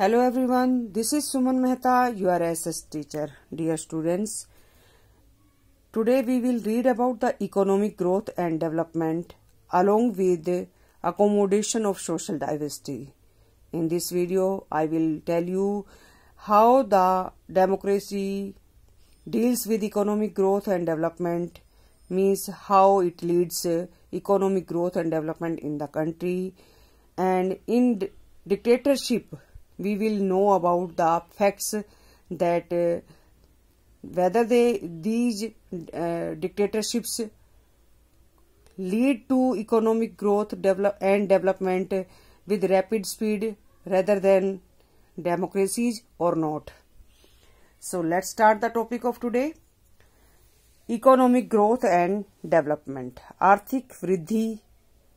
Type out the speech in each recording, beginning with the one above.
Hello everyone, this is Suman Mehta, your SS teacher. Dear students, today we will read about the economic growth and development along with the accommodation of social diversity. In this video, I will tell you how the democracy deals with economic growth and development means how it leads uh, economic growth and development in the country and in dictatorship we will know about the facts that uh, whether they these uh, dictatorships lead to economic growth develop and development with rapid speed rather than democracies or not so let's start the topic of today economic growth and development, arthik वृद्धि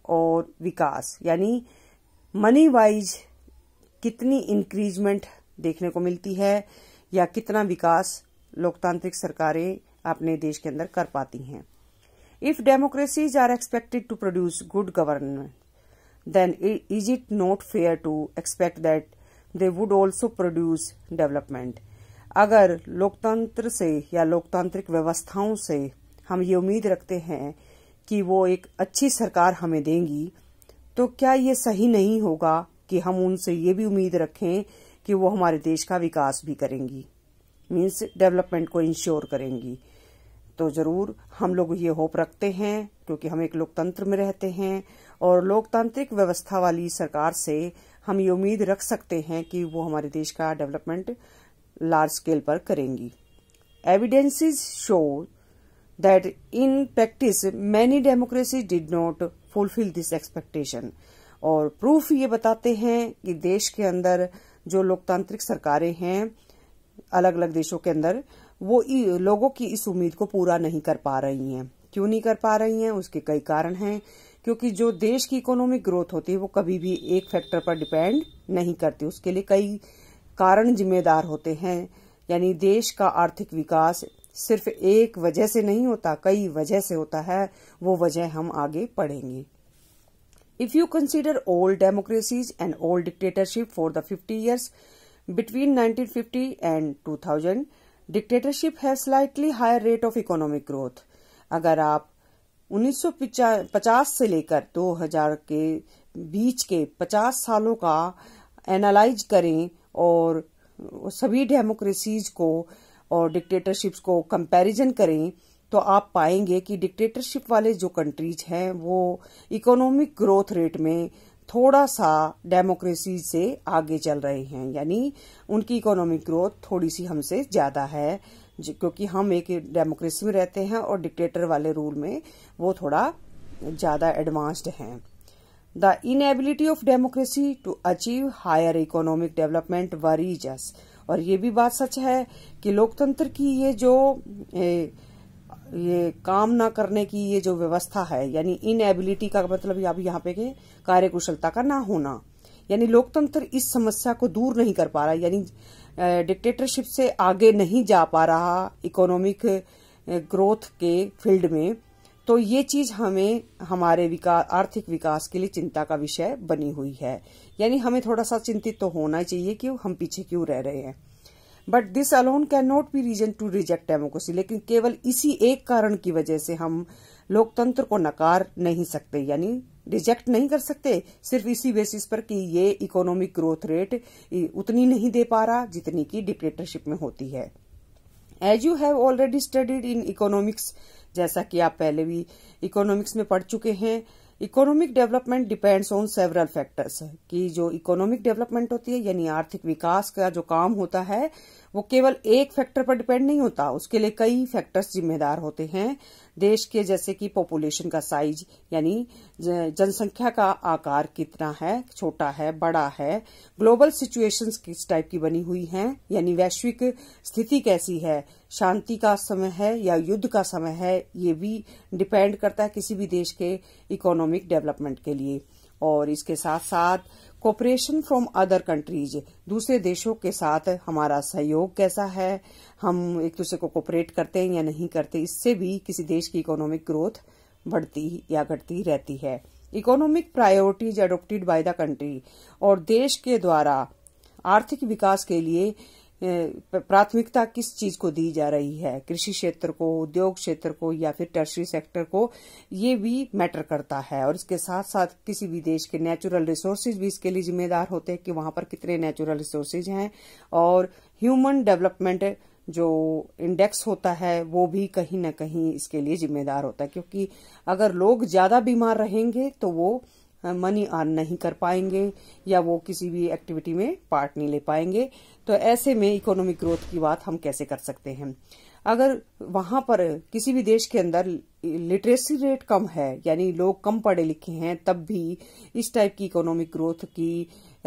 or vikas, yani money-wise. कितनी increment देखने को मिलती है या कितना विकास लोकतांत्रिक सरकारें अपने देश के अंदर कर पाती हैं if democracies are expected to produce good government then is it not fair to expect that they would also produce development अगर लोकतंत्र से या लोकतांत्रिक व्यवस्थाओं से हम ये उम्मीद रखते हैं कि वो एक अच्छी सरकार हमें देंगी तो क्या ये सही नहीं होगा कि हम उनसे ये भी उम्मीद रखें कि वो हमारे देश का विकास भी करेंगी मीन्स डेवलपमेंट को इंश्योर करेंगी तो जरूर हम लोग ये होप रखते हैं क्योंकि हम एक लोकतंत्र में रहते हैं और लोकतांत्रिक व्यवस्था वाली सरकार से हम ये उम्मीद रख सकते हैं कि वो हमारे देश का डेवलपमेंट लार्ज स्केल पर करेंगी evidences show that in practice many democracy did not fulfil this expectation और प्रूफ ये बताते हैं कि देश के अंदर जो लोकतांत्रिक सरकारें हैं अलग अलग देशों के अंदर वो लोगों की इस उम्मीद को पूरा नहीं कर पा रही हैं क्यों नहीं कर पा रही हैं उसके कई कारण हैं क्योंकि जो देश की इकोनॉमिक ग्रोथ होती है वो कभी भी एक फैक्टर पर डिपेंड नहीं करती उसके लिए कई कारण जिम्मेदार होते हैं यानी देश का आर्थिक विकास सिर्फ एक वजह से नहीं होता कई वजह से होता है वो वजह हम आगे पढ़ेंगे If you consider all democracies and all dictatorship for the 50 years between 1950 and 2000, dictatorship है slightly higher rate of economic growth अगर आप 1950 से लेकर 2000 के बीच के 50 सालों का एनालाइज करें और सभी डेमोक्रेसीज को और डिक्टेटरशिप्स को कंपैरिजन करें तो आप पाएंगे कि डिक्टेटरशिप वाले जो कंट्रीज हैं वो इकोनॉमिक ग्रोथ रेट में थोड़ा सा डेमोक्रेसी से आगे चल रहे हैं यानी उनकी इकोनॉमिक ग्रोथ थोड़ी सी हमसे ज्यादा है क्योंकि हम एक डेमोक्रेसी में रहते हैं और डिक्टेटर वाले रूल में वो थोड़ा ज्यादा एडवांस्ड हैं the inability of democracy to achieve higher economic development worries us और ये भी बात सच है कि लोकतंत्र की ये जो ए, ये काम ना करने की ये जो व्यवस्था है यानी इनएबिलिटी का मतलब अब यहाँ पे कार्यकुशलता का ना होना यानी लोकतंत्र इस समस्या को दूर नहीं कर पा रहा यानी डिक्टेटरशिप से आगे नहीं जा पा रहा इकोनॉमिक ग्रोथ के फील्ड में तो ये चीज हमें हमारे विकास आर्थिक विकास के लिए चिंता का विषय बनी हुई है यानी हमें थोड़ा सा चिंतित तो होना चाहिए कि हम पीछे क्यों रह रहे हैं but this alone can not be reason to reject democracy लेकिन केवल इसी एक कारण की वजह से हम लोकतंत्र को नकार नहीं सकते यानी रिजेक्ट नहीं कर सकते सिर्फ इसी बेसिस पर कि ये इकोनॉमिक ग्रोथ रेट उतनी नहीं दे पा रहा जितनी की डिक्टेटरशिप में होती है as you have already studied in economics जैसा कि आप पहले भी इकोनॉमिक्स में पढ़ चुके हैं economic development depends on several factors कि जो इकोनॉमिक डेवलपमेंट होती है यानी आर्थिक विकास का जो काम होता है वो केवल एक फैक्टर पर डिपेंड नहीं होता उसके लिए कई फैक्टर्स जिम्मेदार होते हैं देश के जैसे कि पॉपुलेशन का साइज यानी जनसंख्या का आकार कितना है छोटा है बड़ा है ग्लोबल सिचुएशंस किस टाइप की बनी हुई हैं यानी वैश्विक स्थिति कैसी है शांति का समय है या युद्ध का समय है ये भी डिपेंड करता है किसी भी देश के इकोनॉमिक डेवलपमेंट के लिए और इसके साथ साथ कोऑपरेशन फ्रॉम अदर कंट्रीज दूसरे देशों के साथ हमारा सहयोग कैसा है हम एक दूसरे को कोऑपरेट करते हैं या नहीं करते इससे भी किसी देश की इकोनॉमिक ग्रोथ बढ़ती या घटती रहती है economic priorities adopted by the country और देश के द्वारा आर्थिक विकास के लिए प्राथमिकता किस चीज को दी जा रही है कृषि क्षेत्र को उद्योग क्षेत्र को या फिर टर्सरी सेक्टर को ये भी मैटर करता है और इसके साथ साथ किसी भी देश के नेचुरल रिसोर्सेज भी इसके लिए जिम्मेदार होते हैं कि वहां पर कितने नेचुरल रिसोर्सेज हैं और ह्यूमन डेवलपमेंट जो इंडेक्स होता है वो भी कहीं ना कहीं इसके लिए जिम्मेदार होता है क्योंकि अगर लोग ज्यादा बीमार रहेंगे तो वो मनी अर्न नहीं कर पाएंगे या वो किसी भी एक्टिविटी में पार्ट नहीं ले पाएंगे तो ऐसे में इकोनॉमिक ग्रोथ की बात हम कैसे कर सकते हैं अगर वहां पर किसी भी देश के अंदर लिटरेसी रेट कम है यानी लोग कम पढ़े लिखे हैं तब भी इस टाइप की इकोनॉमिक ग्रोथ की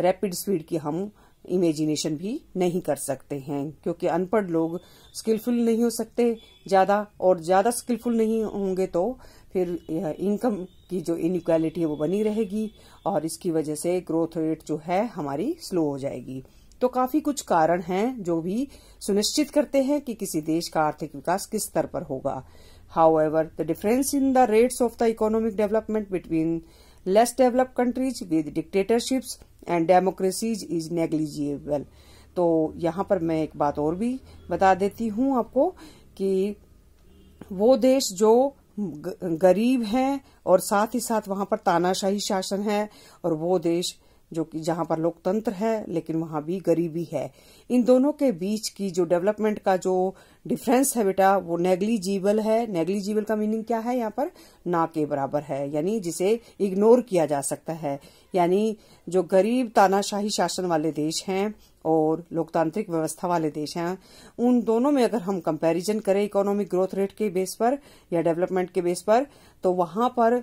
रैपिड स्पीड की हम इमेजिनेशन भी नहीं कर सकते हैं क्योंकि अनपढ़ लोग स्किलफुल नहीं हो सकते ज्यादा और ज्यादा स्किलफुल नहीं होंगे तो फिर इनकम की जो इनक्वालिटी है वो बनी रहेगी और इसकी वजह से ग्रोथ रेट जो है हमारी स्लो हो जाएगी तो काफी कुछ कारण हैं जो भी सुनिश्चित करते हैं कि किसी देश का आर्थिक विकास किस स्तर पर होगा however the difference in the rates of the economic development between less developed countries with dictatorships and democracies is negligible तो यहां पर मैं एक बात और भी बता देती हूं आपको कि वो देश जो गरीब हैं और साथ ही साथ वहां पर तानाशाही शासन है और वो देश जो कि जहां पर लोकतंत्र है लेकिन वहां भी गरीबी है इन दोनों के बीच की जो डेवलपमेंट का जो डिफरेंस है बेटा वो नेग्लिजिबल है नेग्लिजिबल का मीनिंग क्या है यहाँ पर ना के बराबर है यानी जिसे इग्नोर किया जा सकता है यानी जो गरीब तानाशाही शासन वाले देश हैं और लोकतांत्रिक व्यवस्था वाले देश हैं उन दोनों में अगर हम कंपैरिजन करें इकोनॉमिक ग्रोथ रेट के बेस पर या डेवलपमेंट के बेस पर तो वहां पर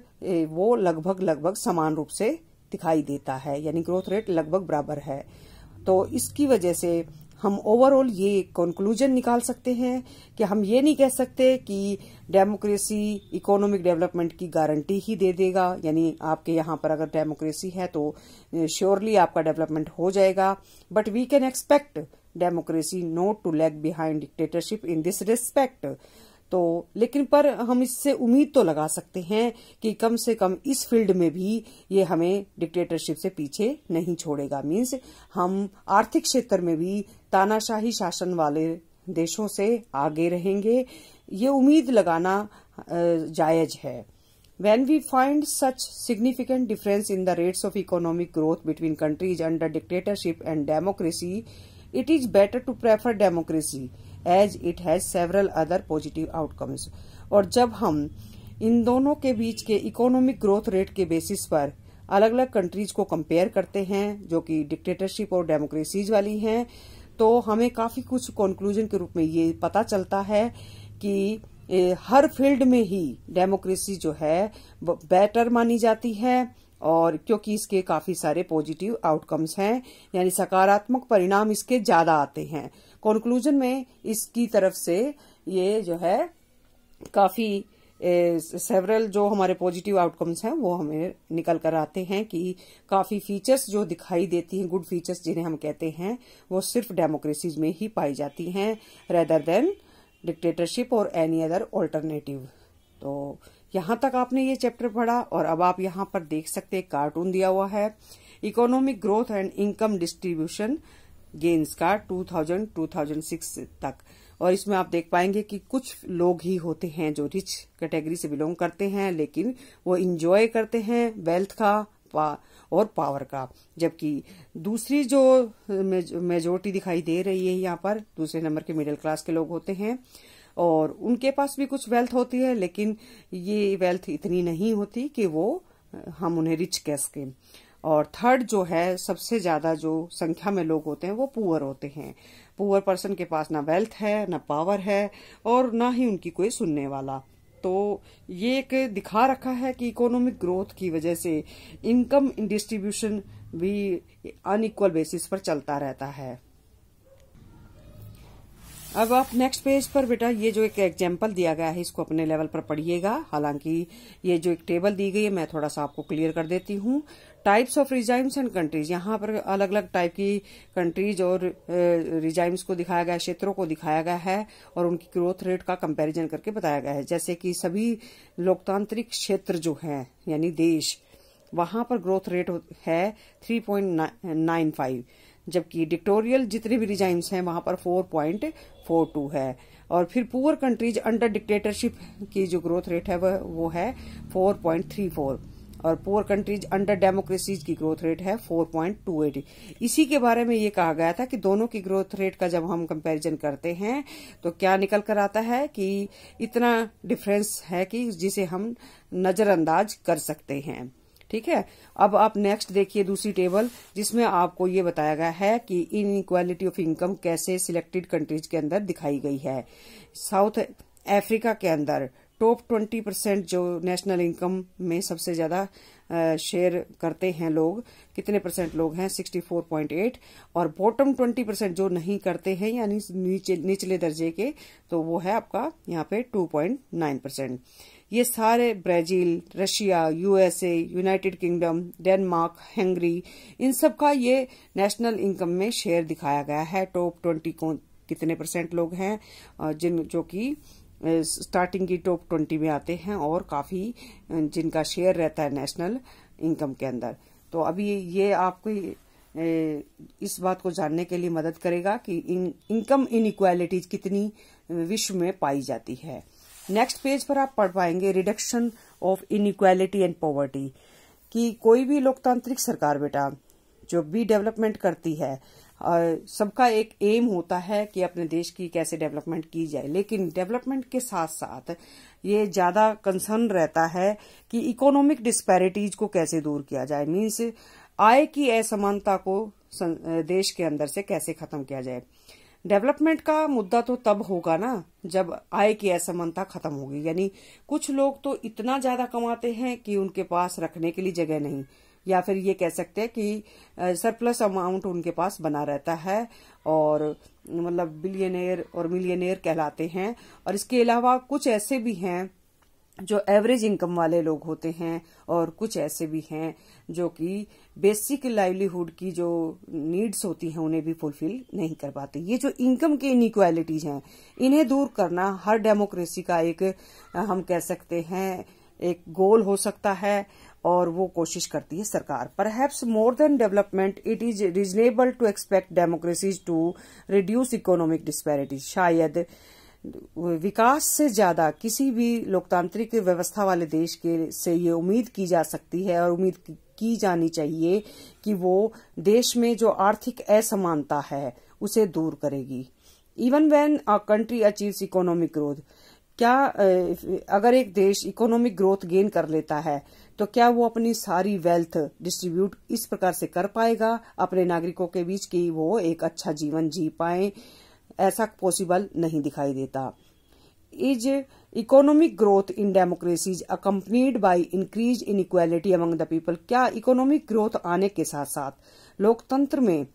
वो लगभग लगभग समान रूप से दिखाई देता है यानी ग्रोथ रेट लगभग बराबर है तो इसकी वजह से हम ओवरऑल ये कंक्लूजन निकाल सकते हैं कि हम ये नहीं कह सकते कि डेमोक्रेसी इकोनॉमिक डेवलपमेंट की गारंटी ही दे देगा यानी आपके यहां पर अगर डेमोक्रेसी है तो श्योरली आपका डेवलपमेंट हो जाएगा but we can expect democracy not to lag behind dictatorship in this respect तो लेकिन पर हम इससे उम्मीद तो लगा सकते हैं कि कम से कम इस फील्ड में भी ये हमें डिक्टेटरशिप से पीछे नहीं छोड़ेगा मीन्स हम आर्थिक क्षेत्र में भी तानाशाही शासन वाले देशों से आगे रहेंगे ये उम्मीद लगाना जायज है when we find such significant difference in the rates of economic growth between countries under dictatorship and democracy it is better to prefer democracy as it has several other positive outcomes और जब हम इन दोनों के बीच के economic growth rate के basis पर अलग अलग कंट्रीज को कंपेयर करते हैं जो कि डिक्टेटरशिप और डेमोक्रेसीज वाली हैं तो हमें काफी कुछ कंक्लूजन के रूप में ये पता चलता है कि हर फील्ड में ही डेमोक्रेसी जो है बेटर मानी जाती है और क्योंकि इसके काफी सारे पॉजिटिव आउटकम्स हैं यानी सकारात्मक परिणाम इसके ज्यादा आते हैं कंक्लूजन में इसकी तरफ से ये जो है काफी सेवरल जो हमारे पॉजिटिव आउटकम्स हैं वो हमें निकल कर आते हैं कि काफी फीचर्स जो दिखाई देती हैं गुड फीचर्स जिन्हें हम कहते हैं वो सिर्फ डेमोक्रेसीज में ही पाई जाती हैं रेदर देन डिक्टेटरशिप और एनी अदर ऑल्टरनेटिव तो यहां तक आपने ये चैप्टर पढ़ा और अब आप यहां पर देख सकते कार्टून दिया हुआ है economic growth and income distribution gains का 2000 2006 तक और इसमें आप देख पाएंगे कि कुछ लोग ही होते हैं जो रिच कैटेगरी से बिलोंग करते हैं लेकिन वो इंजॉय करते हैं वेल्थ का और पावर का जबकि दूसरी जो मेजोरिटी दिखाई दे रही है यहाँ पर दूसरे नंबर के मिडिल क्लास के लोग होते हैं और उनके पास भी कुछ वेल्थ होती है लेकिन ये वेल्थ इतनी नहीं होती कि वो हम उन्हें रिच कह सकें और थर्ड जो है सबसे ज्यादा जो संख्या में लोग होते हैं वो पुअर होते हैं पुअर पर्सन के पास ना वेल्थ है ना पावर है और ना ही उनकी कोई सुनने वाला तो ये एक दिखा रखा है कि इकोनॉमिक ग्रोथ की वजह से इनकम डिस्ट्रीब्यूशन भी अनइक्वल बेसिस पर चलता रहता है अब आप नेक्स्ट पेज पर बेटा ये जो एक एग्जाम्पल दिया गया है इसको अपने लेवल पर पढ़िएगा हालांकि ये जो एक टेबल दी गई है मैं थोड़ा सा आपको क्लियर कर देती हूँ types of regimes and countries यहां पर अलग अलग टाइप की कंट्रीज और रिजाइम्स को दिखाया गया क्षेत्रों को दिखाया गया है और उनकी ग्रोथ रेट का कंपैरिजन करके बताया गया है जैसे कि सभी लोकतांत्रिक क्षेत्र जो है यानी देश वहां पर ग्रोथ रेट है 3.95 जबकि डिक्टोरियल जितने भी रिजाइम्स हैं वहां पर 4.42 है और फिर पुअर कंट्रीज अंडर डिक्टेटरशिप की जो ग्रोथ रेट है वह वो है फोर और पोअर कंट्रीज अंडर डेमोक्रेसीज की ग्रोथ रेट है 4.28 इसी के बारे में ये कहा गया था कि दोनों की ग्रोथ रेट का जब हम कंपैरिजन करते हैं तो क्या निकल कर आता है कि इतना डिफरेंस है कि जिसे हम नजरअंदाज कर सकते हैं ठीक है अब आप नेक्स्ट देखिए दूसरी टेबल जिसमें आपको ये बताया गया है कि इन इक्वालिटी ऑफ इनकम कैसे सिलेक्टेड कंट्रीज के अंदर दिखाई गई है साउथ अफ्रीका के अंदर टॉप ट्वेंटी परसेंट जो नेशनल इनकम में सबसे ज्यादा शेयर करते हैं लोग कितने परसेंट लोग हैं 64.8 और बॉटम 20 परसेंट जो नहीं करते हैं यानी नीचे निचले दर्जे के तो वो है आपका यहाँ पे 2.9 परसेंट ये सारे Brazil Russia USA United Kingdom Denmark Hungary इन सब का ये नेशनल इनकम में शेयर दिखाया गया है टॉप ट्वेंटी कितने परसेंट लोग हैं जिन जो कि स्टार्टिंग की टॉप ट्वेंटी में आते हैं और काफ़ी जिनका शेयर रहता है नेशनल इनकम के अंदर तो अभी ये आपको इस बात को जानने के लिए मदद करेगा कि इन इनकम इनक्वालिटीज कितनी विश्व में पाई जाती है नेक्स्ट पेज पर आप पढ़ पाएंगे reduction of inequality and poverty कि कोई भी लोकतांत्रिक सरकार बेटा जो भी डेवलपमेंट करती है सबका एक एम होता है कि अपने देश की कैसे डेवलपमेंट की जाए लेकिन डेवलपमेंट के साथ साथ ये ज्यादा कंसर्न रहता है कि इकोनॉमिक डिस्पैरिटीज को कैसे दूर किया जाए मीन्स आय की असमानता को देश के अंदर से कैसे खत्म किया जाए डेवलपमेंट का मुद्दा तो तब होगा ना जब आय की असमानता खत्म होगी यानी कुछ लोग तो इतना ज्यादा कमाते हैं कि उनके पास रखने के लिए जगह नहीं या फिर ये कह सकते हैं कि सरप्लस अमाउंट उनके पास बना रहता है और मतलब बिलियनेर और मिलियनियर कहलाते हैं और इसके अलावा कुछ ऐसे भी हैं जो एवरेज इनकम वाले लोग होते हैं और कुछ ऐसे भी हैं जो कि बेसिक लाइवलीहुड की जो नीड्स होती हैं उन्हें भी फुलफिल नहीं कर पाते ये जो इनकम की इनक्वालिटीज हैं इन्हें दूर करना हर डेमोक्रेसी का एक हम कह सकते हैं एक गोल हो सकता है और वो कोशिश करती है सरकार पर perhaps more than development it is reasonable to expect democracies to reduce economic disparities शायद विकास से ज्यादा किसी भी लोकतांत्रिक व्यवस्था वाले देश के से ये उम्मीद की जा सकती है और उम्मीद की जानी चाहिए कि वो देश में जो आर्थिक असमानता है उसे दूर करेगी even when a country achieves economic growth क्या अगर एक देश इकोनॉमिक ग्रोथ गेन कर लेता है तो क्या वो अपनी सारी वेल्थ डिस्ट्रीब्यूट इस प्रकार से कर पाएगा अपने नागरिकों के बीच की वो एक अच्छा जीवन जी पाए ऐसा पॉसिबल नहीं दिखाई देता is economic growth in democracies accompanied by increase in equality among the people क्या इकोनॉमिक ग्रोथ आने के साथ साथ लोकतंत्र में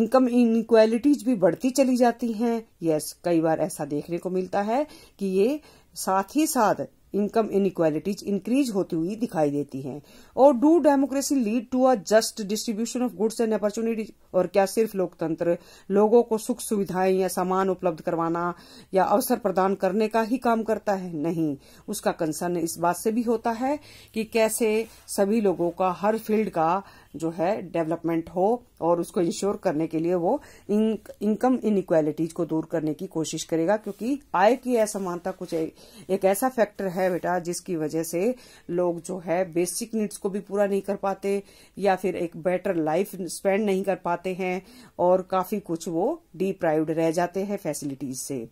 इनकम इनक्वालिटीज भी बढ़ती चली जाती हैं यस कई बार ऐसा देखने को मिलता है कि ये साथ ही साथ इनकम इनक्वालिटीज इंक्रीज होती हुई दिखाई देती हैं और do democracy lead to a just distribution of goods and opportunities और क्या सिर्फ लोकतंत्र लोगों को सुख सुविधाएं या सामान उपलब्ध करवाना या अवसर प्रदान करने का ही काम करता है नहीं उसका कंसर्न इस बात से भी होता है कि कैसे सभी लोगों का हर फील्ड का जो है डेवलपमेंट हो और उसको इंश्योर करने के लिए वो इनकम इनक्वालिटीज को दूर करने की कोशिश करेगा क्योंकि आय की असमानता कुछ ए, एक ऐसा फैक्टर है बेटा जिसकी वजह से लोग जो है बेसिक नीड्स को भी पूरा नहीं कर पाते या फिर एक बेटर लाइफ स्पेंड नहीं कर पाते हैं और काफी कुछ वो डिप्राइव्ड रह जाते हैं फैसिलिटीज से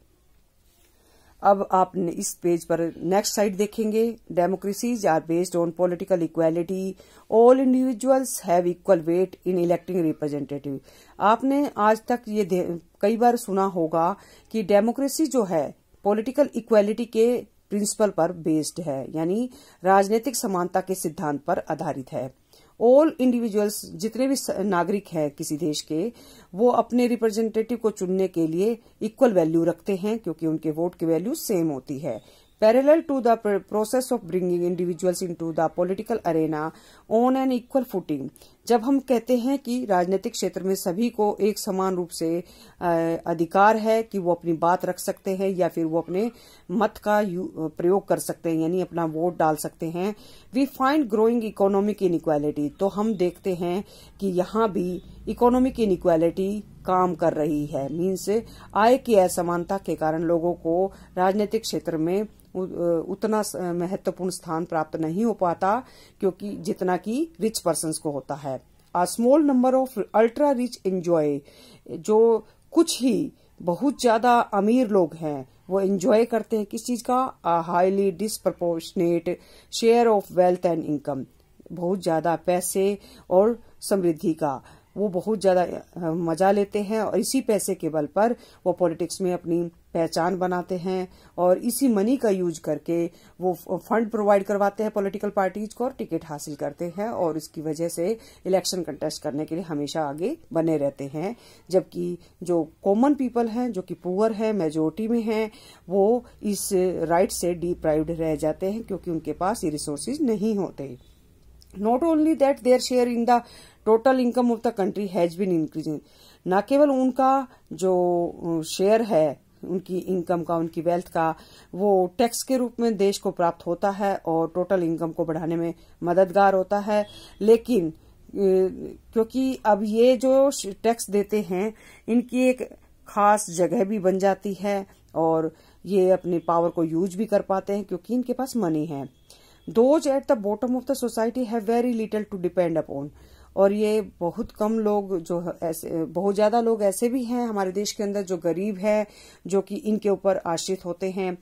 अब आप इस पेज पर नेक्स्ट साइड देखेंगे democracies are based on political equality all individuals have equal weight in electing representative आपने आज तक ये कई बार सुना होगा कि डेमोक्रेसी जो है पॉलिटिकल इक्वालिटी के प्रिंसिपल पर बेस्ड है यानी राजनीतिक समानता के सिद्धांत पर आधारित है ऑल इंडिविजुअल्स जितने भी नागरिक हैं किसी देश के वो अपने रिप्रेजेंटेटिव को चुनने के लिए इक्वल वैल्यू रखते हैं क्योंकि उनके वोट की वैल्यू सेम होती है Parallel to the process of bringing individuals into the political arena on an equal footing, जब हम कहते हैं कि राजनीतिक क्षेत्र में सभी को एक समान रूप से अधिकार है कि वो अपनी बात रख सकते हैं या फिर वो अपने मत का प्रयोग कर सकते हैं यानी अपना वोट डाल सकते हैं we find growing economic equality तो हम देखते हैं कि यहाँ भी इकोनॉमिक इक्वालिटी काम कर रही है मीन्स आय की असमानता के कारण लोगों को राजनीतिक क्षेत्र में उतना महत्वपूर्ण स्थान प्राप्त नहीं हो पाता क्योंकि जितना कि रिच पर्सन को होता है a small number of ultra rich enjoy जो कुछ ही बहुत ज्यादा अमीर लोग हैं वो एंजॉय करते हैं किस चीज का highly disproportionate share of wealth and income बहुत ज्यादा पैसे और समृद्धि का वो बहुत ज्यादा मजा लेते हैं और इसी पैसे के बल पर वो पॉलिटिक्स में अपनी पहचान बनाते हैं और इसी मनी का यूज करके वो फंड प्रोवाइड करवाते हैं पॉलिटिकल पार्टीज को और टिकट हासिल करते हैं और इसकी वजह से इलेक्शन कंटेस्ट करने के लिए हमेशा आगे बने रहते हैं जबकि जो कॉमन पीपल हैं जो कि पुअर है मेजोरिटी में हैं वो इस राइट से डिप्राइव्ड रह जाते हैं क्योंकि उनके पास ये रिसोर्सेज नहीं होते not only that their share in the total income of the country has been increasing न केवल उनका जो शेयर है उनकी इनकम का उनकी वेल्थ का वो टैक्स के रूप में देश को प्राप्त होता है और टोटल इनकम को बढ़ाने में मददगार होता है लेकिन क्योंकि अब ये जो टैक्स देते हैं इनकी एक खास जगह भी बन जाती है और ये अपने पावर को यूज भी कर पाते हैं क्योंकि इनके पास मनी है those at the bottom of the society have very little to depend upon और ये बहुत कम लोग जो ऐसे बहुत ज्यादा लोग ऐसे भी हैं हमारे देश के अंदर जो गरीब है जो कि इनके ऊपर आश्रित होते हैं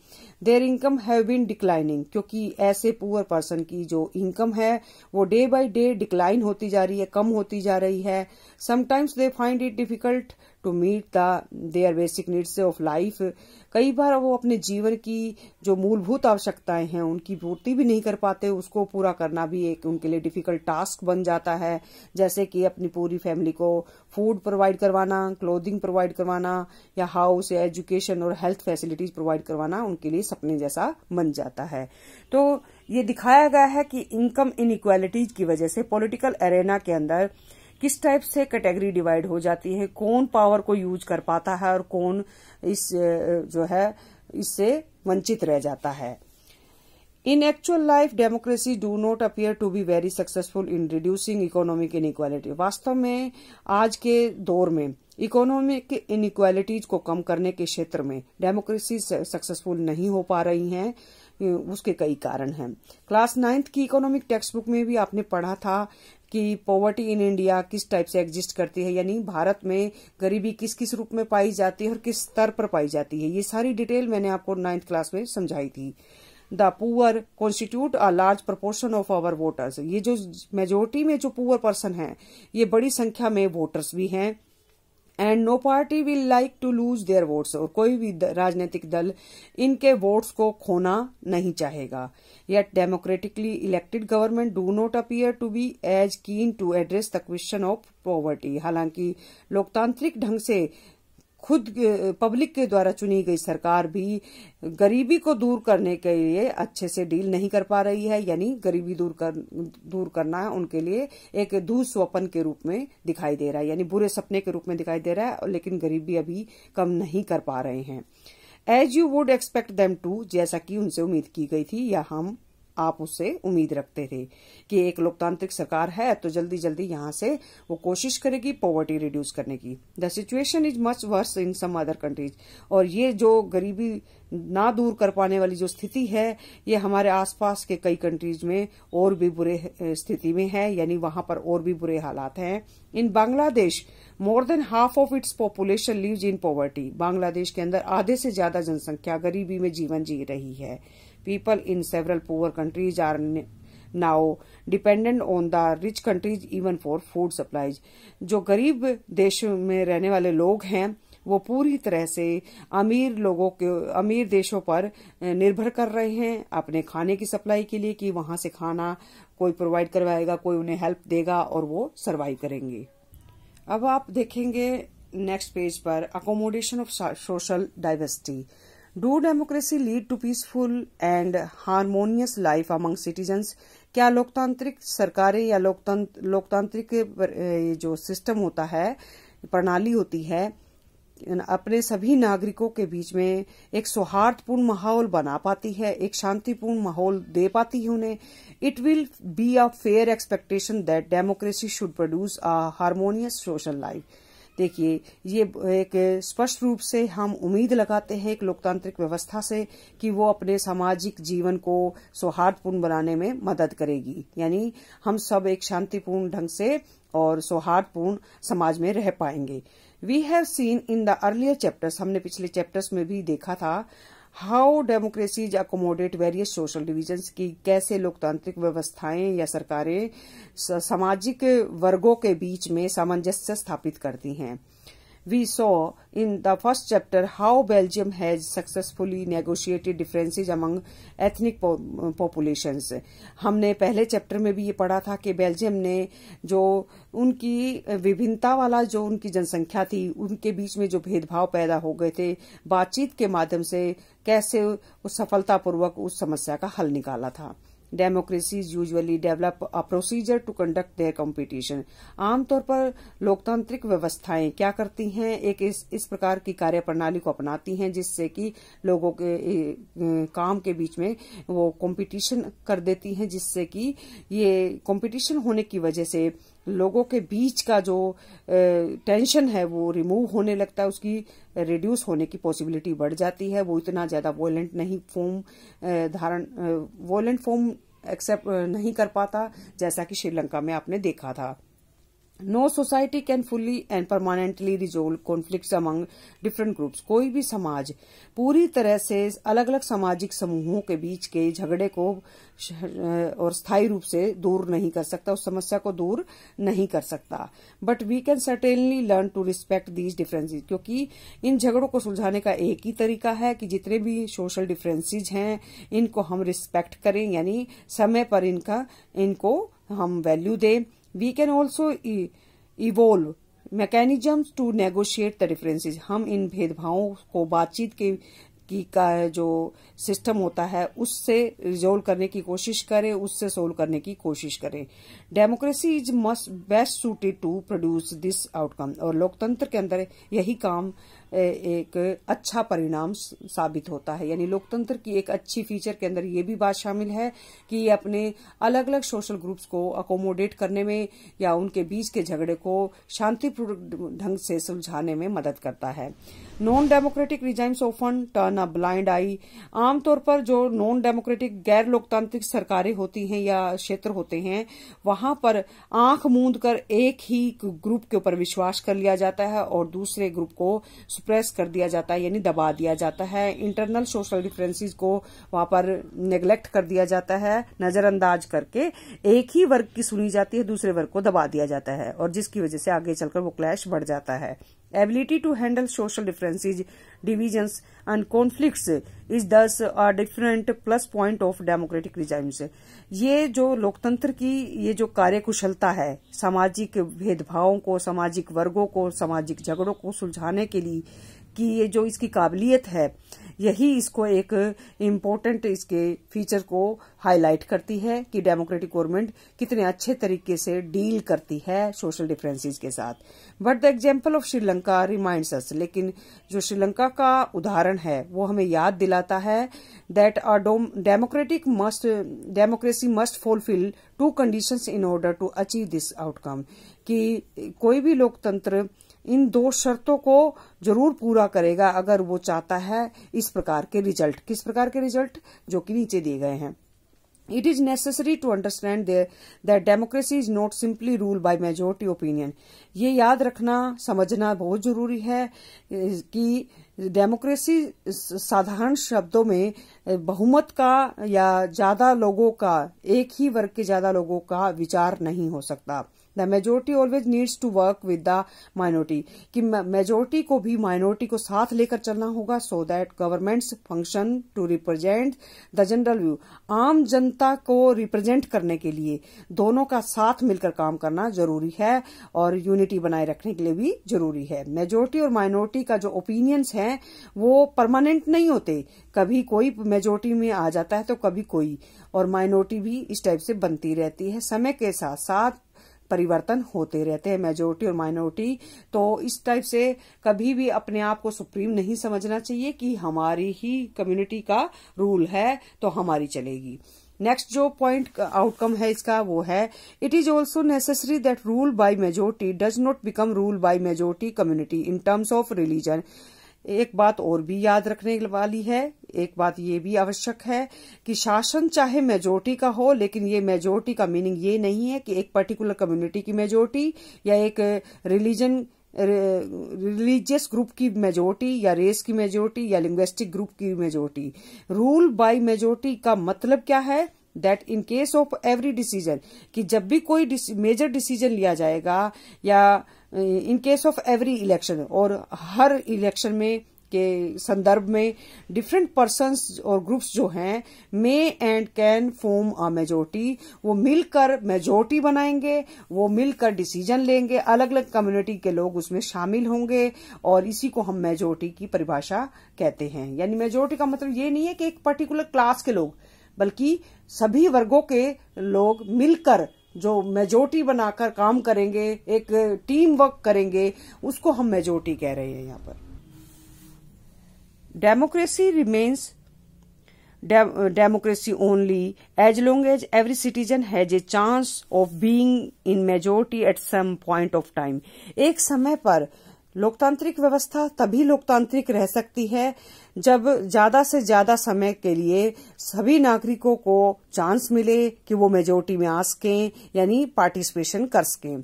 their income have been declining क्योंकि ऐसे पुअर पर्सन की जो इनकम है वो डे बाय डे डिक्लाइन होती जा रही है कम होती जा रही है sometimes they find it difficult to meet the their basic needs of life कई बार वो अपने जीवन की जो मूलभूत आवश्यकताएं हैं उनकी पूर्ति भी नहीं कर पाते उसको पूरा करना भी एक उनके लिए डिफिकल्ट टास्क बन जाता है जैसे कि अपनी पूरी फैमिली को फूड प्रोवाइड करवाना क्लोथिंग प्रोवाइड करवाना या हाउस या एजुकेशन और हेल्थ फैसिलिटीज प्रोवाइड करवाना उनके लिए सपने जैसा बन जाता है तो ये दिखाया गया है कि इनकम इनक्वालिटीज की वजह से पॉलिटिकल एरेना के अंदर किस टाइप से कैटेगरी डिवाइड हो जाती है कौन पावर को यूज कर पाता है और कौन इस जो है इससे वंचित रह जाता है in actual life democracy do not appear to be very successful in reducing economic inequality वास्तव में आज के दौर में इकोनॉमिक इनक्वालिटीज को कम करने के क्षेत्र में डेमोक्रेसी सक्सेसफुल नहीं हो पा रही हैं उसके कई कारण हैं क्लास नाइन्थ की इकोनॉमिक टेक्स्ट बुक में भी आपने पढ़ा था कि पॉवर्टी इन इंडिया किस टाइप से एग्जिस्ट करती है यानी भारत में गरीबी किस किस रूप में पाई जाती है और किस स्तर पर पाई जाती है ये सारी डिटेल मैंने आपको नाइन्थ क्लास में समझाई थी the poor constitute a large proportion of our voters ये जो मेजोरिटी में जो पुअर पर्सन है ये बड़ी संख्या में वोटर्स भी हैं and no party will like to lose their votes और कोई भी राजनीतिक दल इनके वोट्स को खोना नहीं चाहेगा yet democratically elected government do not appear to be as keen to address the question of poverty हालांकि लोकतांत्रिक ढंग से खुद पब्लिक के द्वारा चुनी गई सरकार भी गरीबी को दूर करने के लिए अच्छे से डील नहीं कर पा रही है यानी गरीबी दूर कर दूर करना उनके लिए एक दूस्वपन के रूप में दिखाई दे रहा है यानी बुरे सपने के रूप में दिखाई दे रहा है लेकिन गरीबी अभी कम नहीं कर पा रहे हैं as you would expect them to जैसा कि उनसे उम्मीद की गई थी या हम आप उससे उम्मीद रखते थे कि एक लोकतांत्रिक सरकार है तो जल्दी जल्दी यहाँ से वो कोशिश करेगी पॉवर्टी रिड्यूस करने की the situation is much worse in some other countries और ये जो गरीबी ना दूर कर पाने वाली जो स्थिति है ये हमारे आसपास के कई कंट्रीज में और भी बुरे स्थिति में है यानी वहां पर और भी बुरे हालात हैं in Bangladesh more than half of its population lives in poverty Bangladesh के अंदर आधे से ज्यादा जनसंख्या गरीबी में जीवन जी रही है People in several poor countries are now dependent on the rich countries even for food supplies. जो गरीब देशों में रहने वाले लोग हैं वो पूरी तरह से अमीर लोगों के अमीर देशों पर निर्भर कर रहे हैं अपने खाने की सप्लाई के लिए कि वहां से खाना कोई प्रोवाइड करवाएगा कोई उन्हें हेल्प देगा और वो सरवाइव करेंगे अब आप देखेंगे नेक्स्ट पेज पर accommodation of social diversity do democracy lead to peaceful and harmonious life among citizens क्या लोकतांत्रिक सरकारें या लोकतांत्रिक जो सिस्टम होता है प्रणाली होती है अपने सभी नागरिकों के बीच में एक सौहार्दपूर्ण माहौल बना पाती है एक शांतिपूर्ण माहौल दे पाती है उन्हें it will be a fair expectation that democracy should produce a harmonious social life देखिए ये एक स्पष्ट रूप से हम उम्मीद लगाते हैं एक लोकतांत्रिक व्यवस्था से कि वो अपने सामाजिक जीवन को सौहार्दपूर्ण बनाने में मदद करेगी यानी हम सब एक शांतिपूर्ण ढंग से और सौहार्दपूर्ण समाज में रह पाएंगे we have seen in the earlier chapters हमने पिछले चैप्टर्स में भी देखा था how democracies accommodate various social divisions की कैसे लोकतांत्रिक व्यवस्थाएं या सरकारें सामाजिक वर्गों के बीच में सामंजस्य स्थापित करती हैं we saw in the first chapter how Belgium has successfully negotiated differences among ethnic uh, populations. हमने पहले चैप्टर में भी ये पढ़ा था कि बेल्जियम ने जो उनकी uh, विभिन्नता वाला जो उनकी जनसंख्या थी उनके बीच में जो भेदभाव पैदा हो गए थे बातचीत के माध्यम से कैसे उस सफलतापूर्वक उस समस्या का हल निकाला था democracies usually develop a procedure to conduct their competition आमतौर पर लोकतांत्रिक व्यवस्थाएं क्या करती हैं एक इस, इस प्रकार की कार्य प्रणाली को अपनाती हैं जिससे कि लोगों के ए, काम के बीच में वो कंपटीशन कर देती हैं जिससे कि ये कंपटीशन होने की वजह से लोगों के बीच का जो टेंशन है वो रिमूव होने लगता है उसकी रिड्यूस होने की पॉसिबिलिटी बढ़ जाती है वो इतना ज्यादा वोलेंट नहीं फॉर्म धारण वोलेंट फॉर्म एक्सेप्ट नहीं कर पाता जैसा कि श्रीलंका में आपने देखा था no society can fully and permanently resolve conflict among different groups कोई भी समाज पूरी तरह से अलग अलग सामाजिक समूहों के बीच के झगड़े को और स्थायी रूप से दूर नहीं कर सकता उस समस्या को दूर नहीं कर सकता but we can certainly learn to respect these differences क्योंकि इन झगड़ों को सुलझाने का एक ही तरीका है कि जितने भी सोशल डिफरेंसेज हैं इनको हम रिस्पेक्ट करें यानी समय पर इनका इनको हम वैल्यू दें we can also evolve mechanism to negotiate the differences हम इन भेदभावों को बातचीत के की का जो सिस्टम होता है उससे रिजोल्व करने की कोशिश करें उससे सोल्व करने की कोशिश करें democracy is must best suited to produce this outcome और लोकतंत्र के अंदर यही काम एक अच्छा परिणाम साबित होता है यानी लोकतंत्र की एक अच्छी फीचर के अंदर ये भी बात शामिल है कि अपने अलग अलग सोशल ग्रुप्स को अकोमोडेट करने में या उनके बीच के झगड़े को शांतिपूर्ण ढंग से सुलझाने में मदद करता है non democratic regimes often turn a blind eye आमतौर पर जो नॉन डेमोक्रेटिक गैर लोकतांत्रिक सरकारें होती हैं या क्षेत्र होते हैं वहां पर आंख मूंद कर एक ही ग्रुप के ऊपर विश्वास कर लिया जाता है और दूसरे ग्रुप को सप्रेस कर दिया जाता है यानी दबा दिया जाता है इंटरनल सोशल डिफरेंसेस को वहां पर नेग्लेक्ट कर दिया जाता है नजरअंदाज करके एक ही वर्ग की सुनी जाती है दूसरे वर्ग को दबा दिया जाता है और जिसकी वजह से आगे चलकर वो क्लैश बढ़ जाता है Ability to handle social differences, divisions and conflicts is thus a different plus point of democratic regimes. ये जो लोकतंत्र की ये जो कार्य कुशलता है सामाजिक भेदभावों को सामाजिक वर्गों को सामाजिक झगड़ों को सुलझाने के लिए इसकी ये जो इसकी काबिलियत है यही इसको एक इम्पोर्टेंट इसके फीचर को हाईलाइट करती है कि डेमोक्रेटिक गवर्नमेंट कितने अच्छे तरीके से डील करती है सोशल डिफरेंसेस के साथ but the example of Sri Lanka reminds us लेकिन जो श्रीलंका का उदाहरण है वो हमें याद दिलाता है that a democratic must democracy must fulfil two conditions in order to achieve this outcome कि कोई भी लोकतंत्र इन दो शर्तों को जरूर पूरा करेगा अगर वो चाहता है इस प्रकार के रिजल्ट किस प्रकार के रिजल्ट जो कि नीचे दिए गए हैं it is necessary to understand that democracy is not simply rule by majority opinion ये याद रखना समझना बहुत जरूरी है कि डेमोक्रेसी साधारण शब्दों में बहुमत का या ज्यादा लोगों का एक ही वर्ग के ज्यादा लोगों का विचार नहीं हो सकता the majority always needs to work with the minority कि मेजोरिटी को भी माइनॉरिटी को साथ लेकर चलना होगा so that governments function to represent the general view आम जनता को रिप्रेजेंट करने के लिए दोनों का साथ मिलकर काम करना जरूरी है और यूनिटी बनाए रखने के लिए भी जरूरी है मेजोरिटी और माइनॉरिटी का जो ओपिनियंस है वो परमानेंट नहीं होते कभी कोई मेजोरिटी में आ जाता है तो कभी कोई और माइनॉरिटी भी इस टाइप से बनती रहती है समय के साथ साथ परिवर्तन होते रहते हैं मेजोरिटी और माइनॉरिटी तो इस टाइप से कभी भी अपने आप को सुप्रीम नहीं समझना चाहिए कि हमारी ही कम्युनिटी का रूल है तो हमारी चलेगी नेक्स्ट जो पॉइंट आउटकम है इसका वो है it is also necessary that rule by majority does not become rule by majority community in terms of religion एक बात और भी याद रखने वाली है एक बात ये भी आवश्यक है कि शासन चाहे मेजोरिटी का हो लेकिन ये मेजोरिटी का मीनिंग ये नहीं है कि एक पर्टिकुलर कम्युनिटी की मेजोरिटी या एक रिलीजन रिलीजियस ग्रुप की मेजोरिटी या रेस की मेजोरिटी या लिंग्विस्टिक ग्रुप की मेजोरिटी रूल बाय मेजोरिटी का मतलब क्या है that in case of every decision कि जब भी कोई मेजर डिसीजन लिया जाएगा या in case of every election और हर इलेक्शन में के संदर्भ में डिफरेंट पर्सन और ग्रुप्स जो हैं may and can form a majority वो मिलकर मेजोरिटी बनाएंगे वो मिलकर डिसीजन लेंगे अलग अलग कम्युनिटी के लोग उसमें शामिल होंगे और इसी को हम मेजोरिटी की परिभाषा कहते हैं यानी मेजोरिटी का मतलब ये नहीं है कि एक पर्टिकुलर क्लास के लोग बल्कि सभी वर्गों के लोग मिलकर जो मेजोरिटी बनाकर काम करेंगे एक टीम वर्क करेंगे उसको हम मेजोरिटी कह रहे हैं यहां पर democracy remains democracy only as long as every citizen has a chance of being in majority at some point of time एक समय पर लोकतांत्रिक व्यवस्था तभी लोकतांत्रिक रह सकती है जब ज्यादा से ज्यादा समय के लिए सभी नागरिकों को चांस मिले कि वो मेजोरिटी में आ सकें यानी पार्टिसिपेशन कर सकें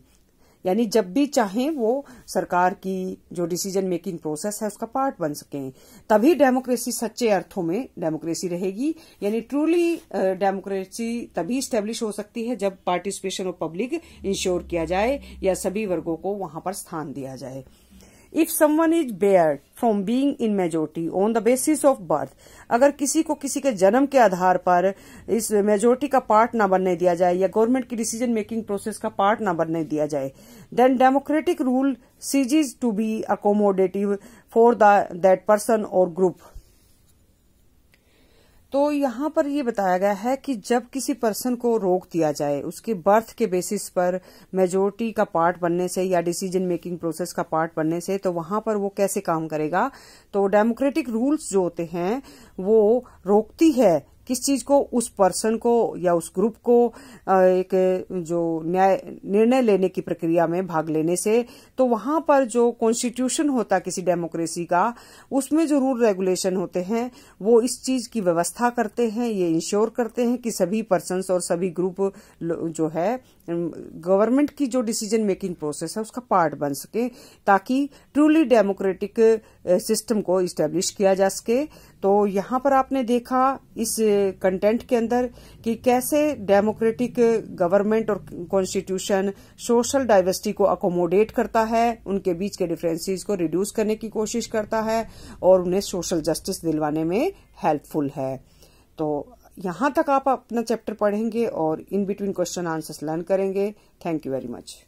यानी जब भी चाहें वो सरकार की जो डिसीजन मेकिंग प्रोसेस है उसका पार्ट बन सकें तभी डेमोक्रेसी सच्चे अर्थों में डेमोक्रेसी रहेगी यानी ट्रूली डेमोक्रेसी तभी स्टेब्लिश हो सकती है जब पार्टिसिपेशन ऑफ पब्लिक इंश्योर किया जाए या सभी वर्गों को वहां पर स्थान दिया जाए if someone is barred from being in majority on the basis of birth अगर किसी को किसी के जन्म के आधार पर इस मेजोरिटी का पार्ट ना बनने दिया जाए या गवर्नमेंट की डिसीजन मेकिंग प्रोसेस का पार्ट ना बनने दिया जाए then democratic rule ceases to be accommodative for that person और ग्रुप तो यहाँ पर ये बताया गया है कि जब किसी पर्सन को रोक दिया जाए उसके बर्थ के बेसिस पर मेजोरिटी का पार्ट बनने से या डिसीजन मेकिंग प्रोसेस का पार्ट बनने से तो वहां पर वो कैसे काम करेगा तो डेमोक्रेटिक रूल्स जो होते हैं वो रोकती है किस चीज को उस पर्सन को या उस ग्रुप को एक जो न्याय निर्णय लेने की प्रक्रिया में भाग लेने से तो वहां पर जो कॉन्स्टिट्यूशन होता किसी डेमोक्रेसी का उसमें जो रूल रेगुलेशन होते हैं वो इस चीज की व्यवस्था करते हैं ये इंश्योर करते हैं कि सभी पर्सन और सभी ग्रुप जो है गवर्नमेंट की जो डिसीजन मेकिंग प्रोसेस है उसका पार्ट बन सके ताकि ट्रूली डेमोक्रेटिक सिस्टम को इस्टेब्लिश किया जा सके तो यहां पर आपने देखा इस कंटेंट के अंदर कि कैसे डेमोक्रेटिक गवर्नमेंट और कॉन्स्टिट्यूशन सोशल डाइवर्सिटी को अकोमोडेट करता है उनके बीच के डिफरेंसेस को रिड्यूस करने की कोशिश करता है और उन्हें सोशल जस्टिस दिलवाने में हेल्पफुल है तो यहां तक आप अपना चैप्टर पढ़ेंगे और in between question answers learn करेंगे थैंक यू वेरी मच